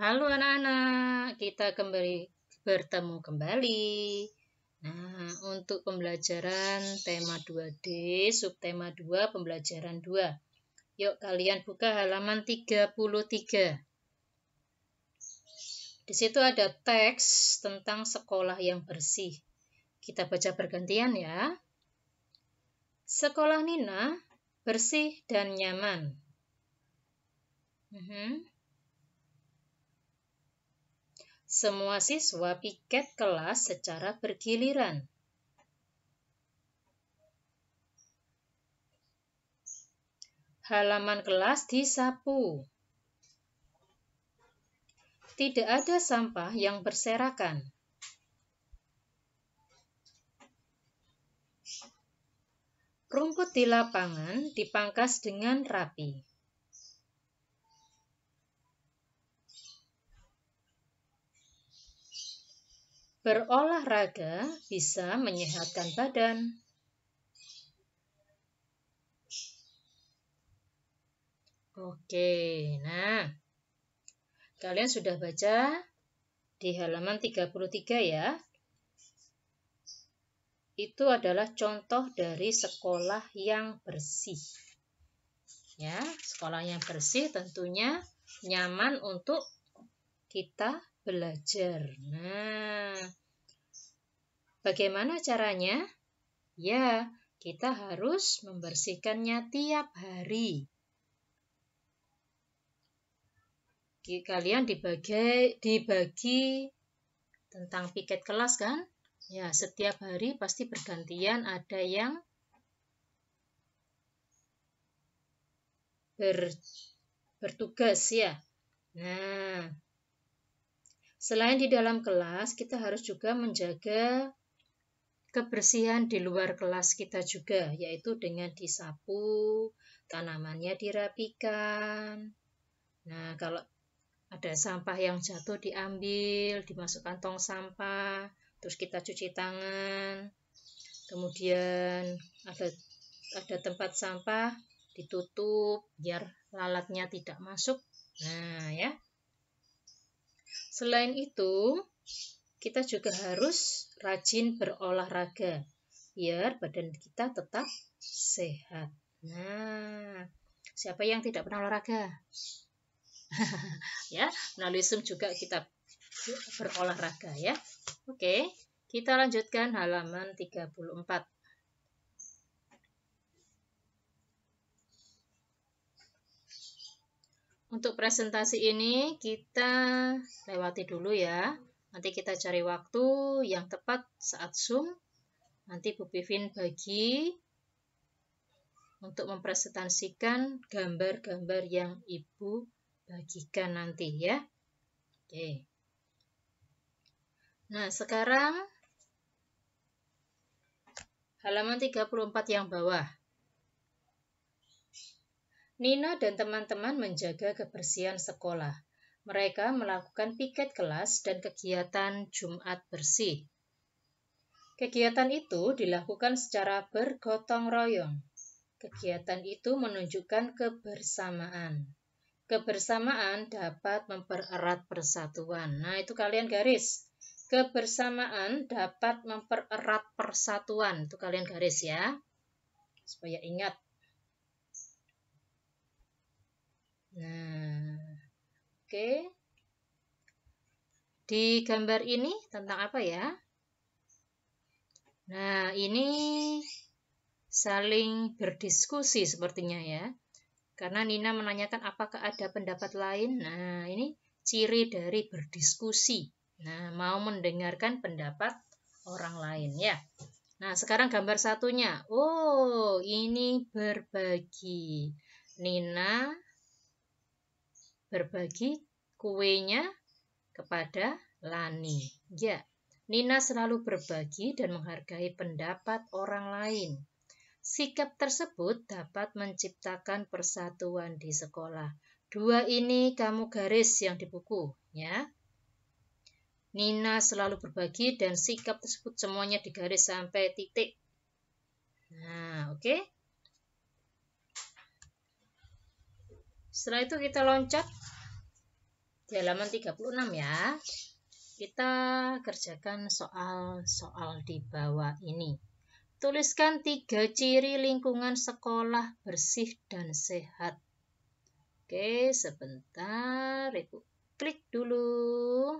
Halo anak-anak, kita kembali bertemu kembali. Nah, untuk pembelajaran tema 2D, subtema 2, pembelajaran 2. Yuk kalian buka halaman 33. Di situ ada teks tentang sekolah yang bersih. Kita baca bergantian ya. Sekolah Nina bersih dan nyaman. Mm -hmm. Semua siswa piket kelas secara bergiliran. Halaman kelas disapu. Tidak ada sampah yang berserakan. Rumput di lapangan dipangkas dengan rapi. Berolahraga bisa menyehatkan badan. Oke, nah kalian sudah baca di halaman 33 ya. Itu adalah contoh dari sekolah yang bersih. Ya, sekolah yang bersih tentunya nyaman untuk kita belajar. Nah, bagaimana caranya? Ya, kita harus membersihkannya tiap hari. Kalian dibagi, dibagi tentang piket kelas kan? Ya, setiap hari pasti bergantian ada yang ber, bertugas ya. Nah, Selain di dalam kelas, kita harus juga menjaga kebersihan di luar kelas kita juga, yaitu dengan disapu, tanamannya dirapikan. Nah, kalau ada sampah yang jatuh diambil, dimasukkan tong sampah, terus kita cuci tangan. Kemudian ada ada tempat sampah ditutup biar lalatnya tidak masuk. Nah, ya. Selain itu, kita juga harus rajin berolahraga biar badan kita tetap sehat. Nah, siapa yang tidak pernah olahraga? ya, melalui Zoom juga kita berolahraga ya. Oke, kita lanjutkan halaman 34. Untuk presentasi ini kita lewati dulu ya. Nanti kita cari waktu yang tepat saat Zoom. Nanti Bu Pivin bagi untuk mempresentasikan gambar-gambar yang Ibu bagikan nanti ya. Oke. Nah, sekarang halaman 34 yang bawah. Nina dan teman-teman menjaga kebersihan sekolah. Mereka melakukan piket kelas dan kegiatan Jumat bersih. Kegiatan itu dilakukan secara bergotong royong. Kegiatan itu menunjukkan kebersamaan. Kebersamaan dapat mempererat persatuan. Nah, itu kalian garis. Kebersamaan dapat mempererat persatuan. Itu kalian garis ya. Supaya ingat Nah, oke. Okay. Di gambar ini tentang apa ya? Nah, ini saling berdiskusi sepertinya ya. Karena Nina menanyakan apakah ada pendapat lain. Nah, ini ciri dari berdiskusi. Nah, mau mendengarkan pendapat orang lain ya. Nah, sekarang gambar satunya. Oh, ini berbagi. Nina berbagi kuenya kepada Lani. Ya, Nina selalu berbagi dan menghargai pendapat orang lain. Sikap tersebut dapat menciptakan persatuan di sekolah. Dua ini kamu garis yang di buku, ya. Nina selalu berbagi dan sikap tersebut semuanya digaris sampai titik. Nah, oke. Okay? setelah itu kita loncat di halaman 36 ya kita kerjakan soal-soal di bawah ini tuliskan tiga ciri lingkungan sekolah bersih dan sehat oke sebentar ibu klik dulu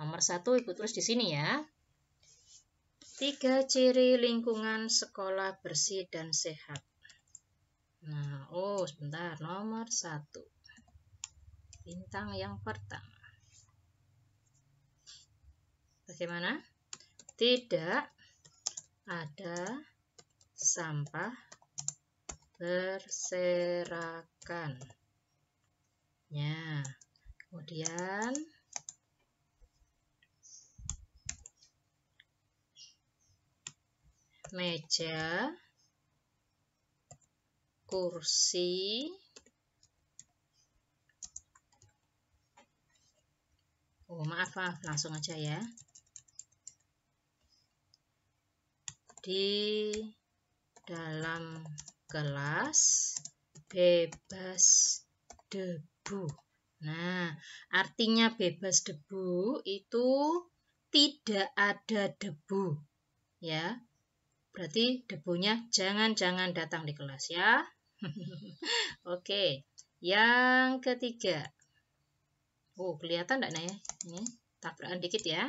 nomor satu ibu terus di sini ya tiga ciri lingkungan sekolah bersih dan sehat Nah, oh sebentar, nomor satu. Bintang yang pertama. Bagaimana? Tidak ada sampah berserakan. Ya, kemudian meja kursi oh maaf maaf langsung aja ya di dalam kelas bebas debu. Nah, artinya bebas debu itu tidak ada debu, ya. Berarti debunya jangan-jangan datang di kelas ya. Oke, yang ketiga. Oh, kelihatan enggak nih? Ini tabrakan dikit ya.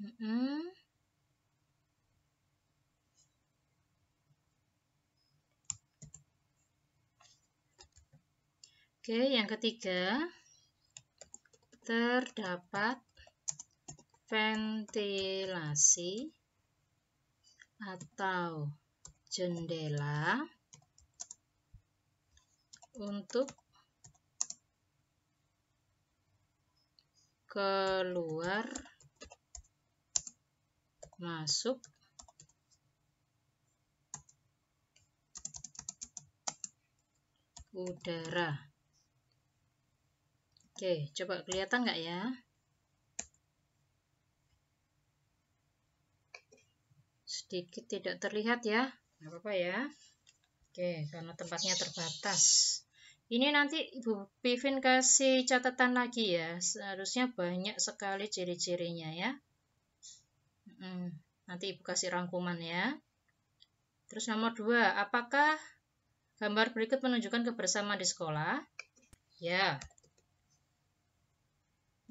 Mm -hmm. Oke, yang ketiga terdapat ventilasi atau jendela untuk keluar masuk udara Oke coba kelihatan nggak ya sedikit tidak terlihat ya nggak apa-apa ya oke karena tempatnya terbatas ini nanti Ibu Pivin kasih catatan lagi ya seharusnya banyak sekali ciri-cirinya ya nanti Ibu kasih rangkuman ya terus nomor dua apakah gambar berikut menunjukkan kebersamaan di sekolah ya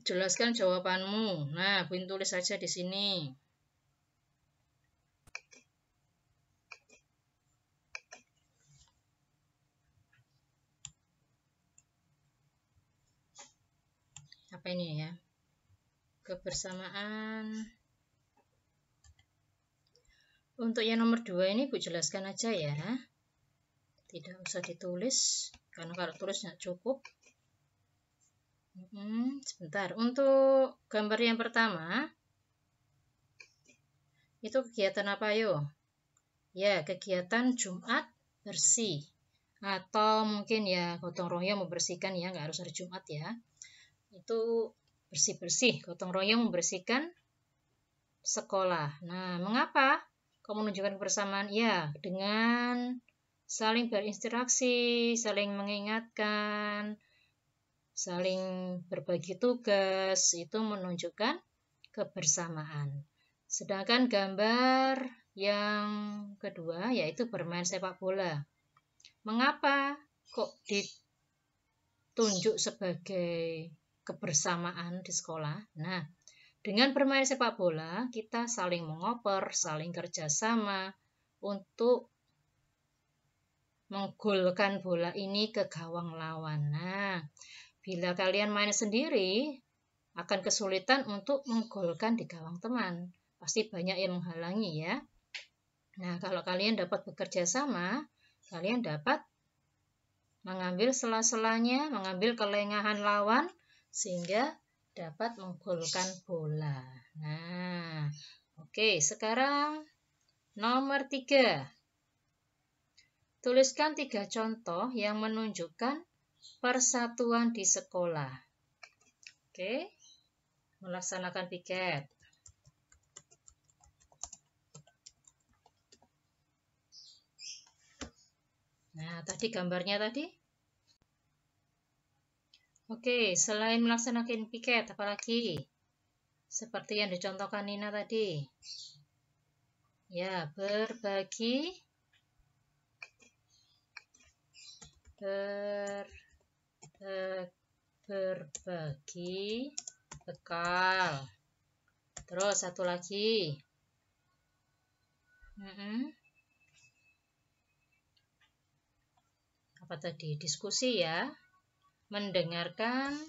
jelaskan jawabanmu. Nah, Buin tulis saja di sini. apa ini ya kebersamaan untuk yang nomor dua ini Bu jelaskan aja ya tidak usah ditulis karena kalau tulisnya cukup hmm, sebentar untuk gambar yang pertama itu kegiatan apa yo ya kegiatan Jumat bersih atau mungkin ya gotong royong membersihkan ya nggak harus hari Jumat ya itu bersih-bersih, gotong royong membersihkan sekolah. Nah, mengapa kau menunjukkan kebersamaan? Ya, dengan saling berinteraksi, saling mengingatkan, saling berbagi tugas, itu menunjukkan kebersamaan. Sedangkan gambar yang kedua yaitu bermain sepak bola. Mengapa kok ditunjuk sebagai kebersamaan di sekolah. Nah, dengan bermain sepak bola, kita saling mengoper, saling kerjasama untuk menggolkan bola ini ke gawang lawan. Nah, bila kalian main sendiri, akan kesulitan untuk menggolkan di gawang teman. Pasti banyak yang menghalangi ya. Nah, kalau kalian dapat bekerja sama, kalian dapat mengambil sela-selanya, mengambil kelengahan lawan, sehingga dapat menggolkan bola. Nah, oke, sekarang nomor tiga. Tuliskan tiga contoh yang menunjukkan persatuan di sekolah. Oke, melaksanakan piket. Nah, tadi gambarnya tadi Oke, selain melaksanakan piket, apalagi seperti yang dicontohkan Nina tadi, ya berbagi, ber, ber berbagi bekal. Terus satu lagi, mm -mm. apa tadi diskusi ya? mendengarkan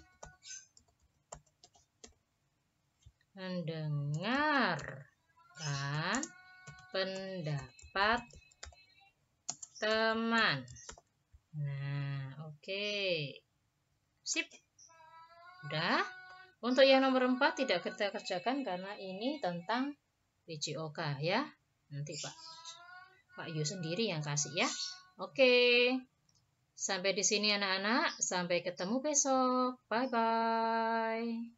mendengarkan pendapat teman. Nah, oke. Okay. Sip. Udah. Untuk yang nomor 4 tidak kita kerjakan karena ini tentang PJOK ya. Nanti Pak Pak Yu sendiri yang kasih ya. Oke. Okay. Sampai di sini anak-anak, sampai ketemu besok. Bye-bye.